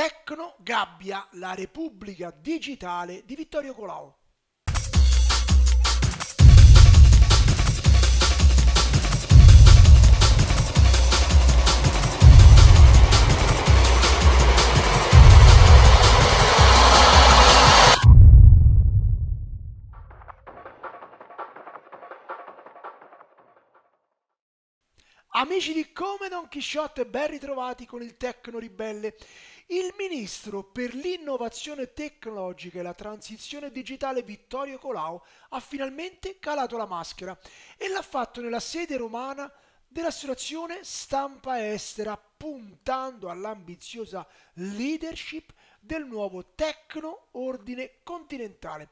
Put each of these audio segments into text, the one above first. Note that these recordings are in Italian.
Tecno Gabbia, la Repubblica Digitale di Vittorio Colau. Amici di Come Don Chisciotte, ben ritrovati con il Tecno Ribelle. Il ministro per l'innovazione tecnologica e la transizione digitale Vittorio Colau ha finalmente calato la maschera e l'ha fatto nella sede romana dell'associazione stampa estera, puntando all'ambiziosa leadership del nuovo Tecno Ordine Continentale.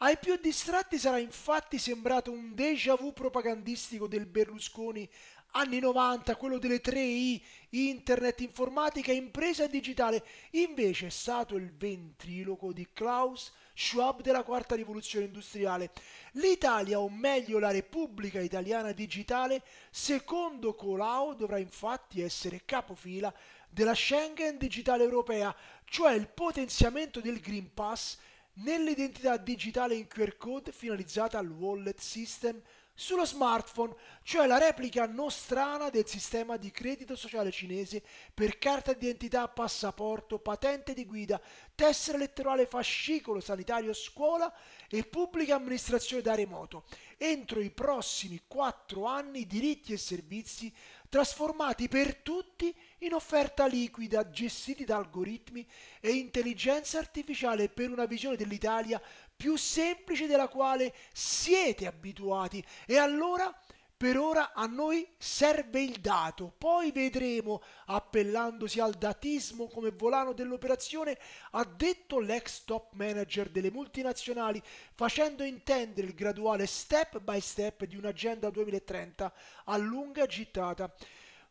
Ai più distratti sarà infatti sembrato un déjà vu propagandistico del Berlusconi anni 90, quello delle 3I, internet, informatica, impresa digitale. Invece è stato il ventriloquo di Klaus Schwab della quarta rivoluzione industriale. L'Italia, o meglio la Repubblica Italiana Digitale, secondo Colau dovrà infatti essere capofila della Schengen Digitale Europea, cioè il potenziamento del Green Pass nell'identità digitale in QR code finalizzata al wallet system sullo smartphone, cioè la replica nostrana del sistema di credito sociale cinese per carta d'identità, passaporto, patente di guida, tessera elettorale, fascicolo sanitario, scuola e pubblica amministrazione da remoto. Entro i prossimi 4 anni diritti e servizi trasformati per tutti in offerta liquida gestiti da algoritmi e intelligenza artificiale per una visione dell'Italia più semplice della quale siete abituati e allora per ora a noi serve il dato, poi vedremo, appellandosi al datismo come volano dell'operazione, ha detto l'ex top manager delle multinazionali, facendo intendere il graduale step by step di un'agenda 2030 a lunga gittata.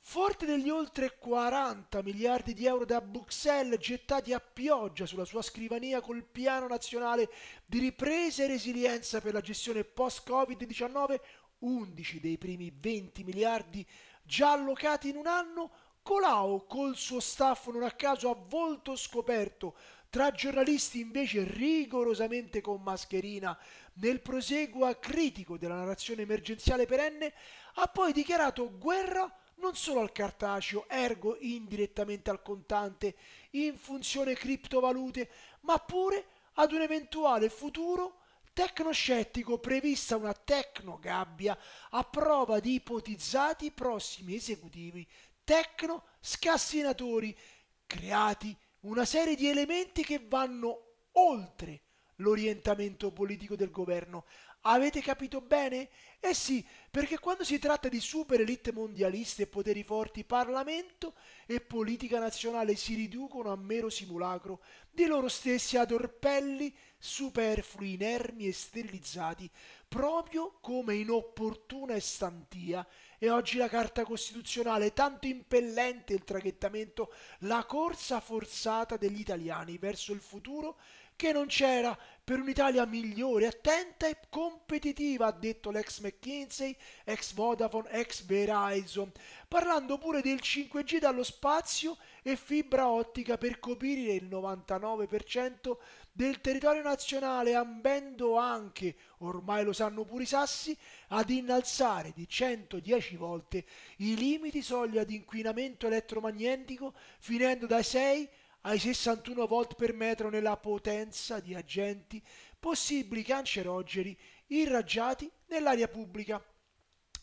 Forte degli oltre 40 miliardi di euro da Bruxelles gettati a pioggia sulla sua scrivania col Piano Nazionale di Ripresa e Resilienza per la gestione post-Covid-19, 11 dei primi 20 miliardi già allocati in un anno, Colau col suo staff non a caso a volto scoperto, tra giornalisti invece rigorosamente con mascherina, nel proseguo critico della narrazione emergenziale perenne, ha poi dichiarato guerra non solo al cartaceo, ergo indirettamente al contante, in funzione criptovalute, ma pure ad un eventuale futuro tecnoscettico prevista una tecnogabbia a prova di ipotizzati prossimi esecutivi tecno-scassinatori, creati una serie di elementi che vanno oltre l'orientamento politico del governo. Avete capito bene? Eh sì, perché quando si tratta di super elite mondialiste e poteri forti, Parlamento e politica nazionale si riducono a mero simulacro di loro stessi ad orpelli superflui, inermi e sterilizzati, proprio come inopportuna estantia. E oggi la Carta Costituzionale, tanto impellente il traghettamento, la corsa forzata degli italiani verso il futuro che non c'era per un'Italia migliore, attenta e competitiva, ha detto l'ex McKinsey, ex Vodafone, ex Verizon, parlando pure del 5G dallo spazio e fibra ottica per coprire il 99% del territorio nazionale, ambendo anche, ormai lo sanno pure i sassi, ad innalzare di 110 volte i limiti soglia di inquinamento elettromagnetico, finendo dai 6 ai 61 volt per metro nella potenza di agenti possibili cancerogeni irraggiati nell'aria pubblica.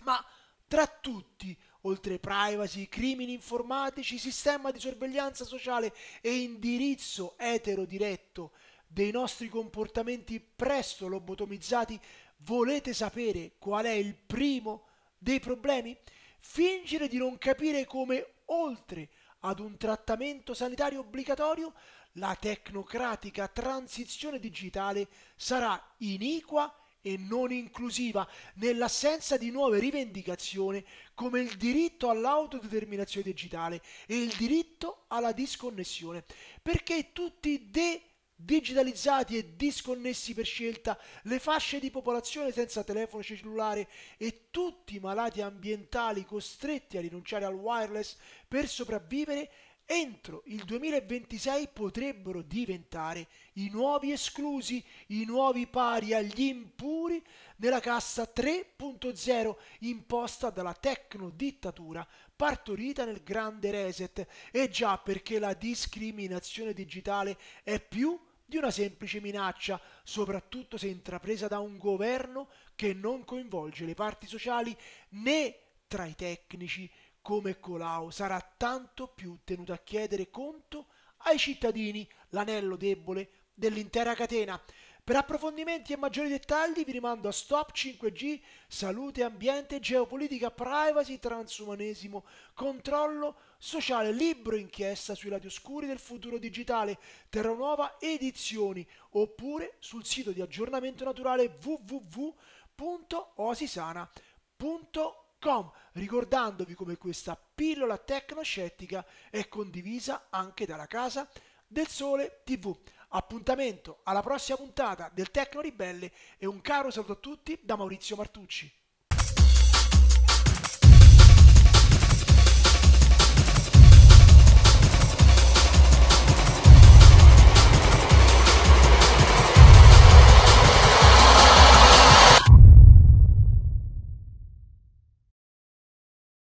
Ma tra tutti, oltre privacy, crimini informatici, sistema di sorveglianza sociale e indirizzo etero diretto dei nostri comportamenti presto lobotomizzati, volete sapere qual è il primo dei problemi? Fingere di non capire come oltre ad un trattamento sanitario obbligatorio, la tecnocratica transizione digitale sarà iniqua e non inclusiva nell'assenza di nuove rivendicazioni come il diritto all'autodeterminazione digitale e il diritto alla disconnessione, perché tutti de- digitalizzati e disconnessi per scelta, le fasce di popolazione senza telefono cellulare e tutti i malati ambientali costretti a rinunciare al wireless per sopravvivere, entro il 2026 potrebbero diventare i nuovi esclusi, i nuovi pari agli impuri nella cassa 3.0 imposta dalla tecnodittatura partorita nel grande reset. E già perché la discriminazione digitale è più di una semplice minaccia, soprattutto se intrapresa da un governo che non coinvolge le parti sociali né tra i tecnici come Colau sarà tanto più tenuto a chiedere conto ai cittadini l'anello debole dell'intera catena per approfondimenti e maggiori dettagli vi rimando a Stop 5G, salute, ambiente, geopolitica, privacy, transumanesimo, controllo sociale, libro inchiesta sui lati oscuri del futuro digitale, Terra Nuova Edizioni, oppure sul sito di aggiornamento naturale www.osisana.com, ricordandovi come questa pillola tecnoscettica è condivisa anche dalla Casa del Sole TV. Appuntamento alla prossima puntata del Tecno Ribelle e un caro saluto a tutti da Maurizio Martucci.